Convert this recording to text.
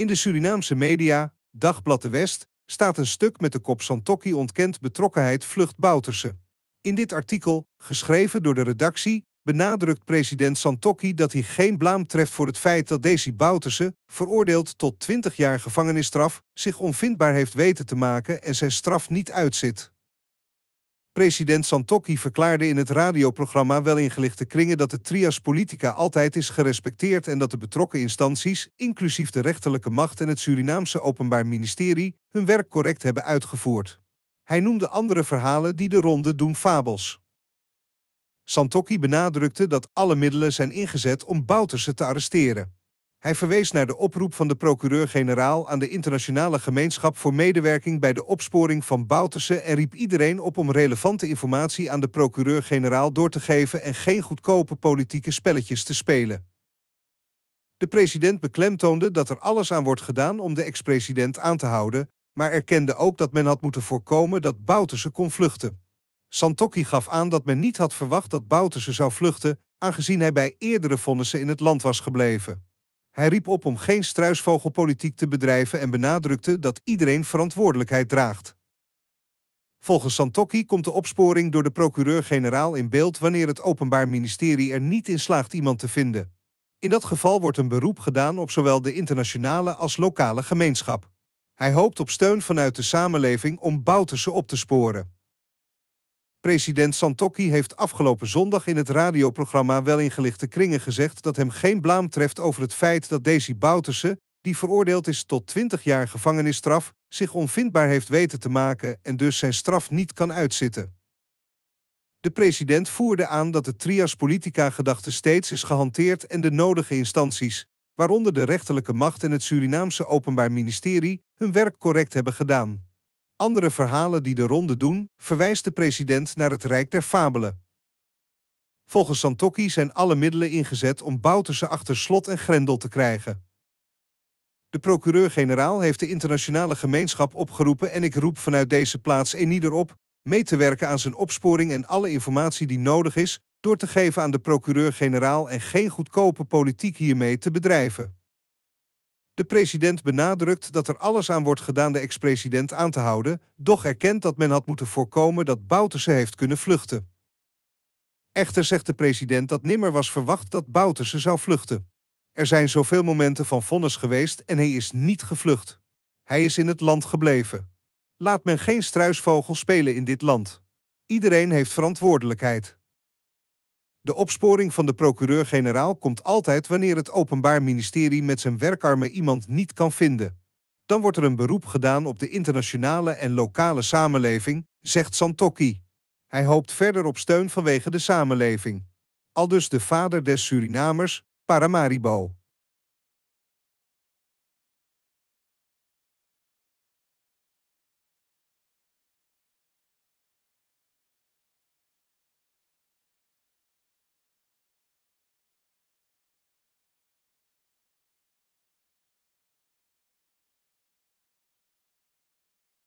In de Surinaamse media, Dagblad de West, staat een stuk met de kop Santokki ontkent betrokkenheid vlucht Bouterse. In dit artikel, geschreven door de redactie, benadrukt president Santokki dat hij geen blaam treft voor het feit dat Desi Bouterse, veroordeeld tot 20 jaar gevangenisstraf, zich onvindbaar heeft weten te maken en zijn straf niet uitzit. President Santokki verklaarde in het radioprogramma Wel ingelichte kringen dat de trias politica altijd is gerespecteerd en dat de betrokken instanties, inclusief de rechterlijke macht en het Surinaamse Openbaar Ministerie, hun werk correct hebben uitgevoerd. Hij noemde andere verhalen die de ronde doen fabels. Santokki benadrukte dat alle middelen zijn ingezet om Bouterse te arresteren. Hij verwees naar de oproep van de procureur-generaal aan de internationale gemeenschap voor medewerking bij de opsporing van Bouterse en riep iedereen op om relevante informatie aan de procureur-generaal door te geven en geen goedkope politieke spelletjes te spelen. De president beklemtoonde dat er alles aan wordt gedaan om de ex-president aan te houden, maar erkende ook dat men had moeten voorkomen dat Bouterse kon vluchten. Santokki gaf aan dat men niet had verwacht dat Bouterse zou vluchten, aangezien hij bij eerdere vonnissen in het land was gebleven. Hij riep op om geen struisvogelpolitiek te bedrijven en benadrukte dat iedereen verantwoordelijkheid draagt. Volgens Santokki komt de opsporing door de procureur-generaal in beeld wanneer het Openbaar Ministerie er niet in slaagt iemand te vinden. In dat geval wordt een beroep gedaan op zowel de internationale als lokale gemeenschap. Hij hoopt op steun vanuit de samenleving om Boutersen op te sporen. President Santokki heeft afgelopen zondag in het radioprogramma Wel in Gelichte Kringen gezegd dat hem geen blaam treft over het feit dat Daisy Bouterse, die veroordeeld is tot 20 jaar gevangenisstraf, zich onvindbaar heeft weten te maken en dus zijn straf niet kan uitzitten. De president voerde aan dat de trias politica-gedachte steeds is gehanteerd en de nodige instanties, waaronder de rechterlijke macht en het Surinaamse Openbaar Ministerie, hun werk correct hebben gedaan andere verhalen die de ronde doen, verwijst de president naar het Rijk der Fabelen. Volgens Santokki zijn alle middelen ingezet om Bouterse achter slot en grendel te krijgen. De procureur-generaal heeft de internationale gemeenschap opgeroepen en ik roep vanuit deze plaats eenieder op mee te werken aan zijn opsporing en alle informatie die nodig is door te geven aan de procureur-generaal en geen goedkope politiek hiermee te bedrijven. De president benadrukt dat er alles aan wordt gedaan de ex-president aan te houden, doch erkent dat men had moeten voorkomen dat Bouterse heeft kunnen vluchten. Echter zegt de president dat nimmer was verwacht dat Bouterse zou vluchten. Er zijn zoveel momenten van vonnis geweest en hij is niet gevlucht. Hij is in het land gebleven. Laat men geen struisvogel spelen in dit land. Iedereen heeft verantwoordelijkheid. De opsporing van de procureur-generaal komt altijd wanneer het Openbaar Ministerie met zijn werkarmen iemand niet kan vinden. Dan wordt er een beroep gedaan op de internationale en lokale samenleving, zegt Santokki. Hij hoopt verder op steun vanwege de samenleving. Aldus de vader des Surinamers, Paramaribo.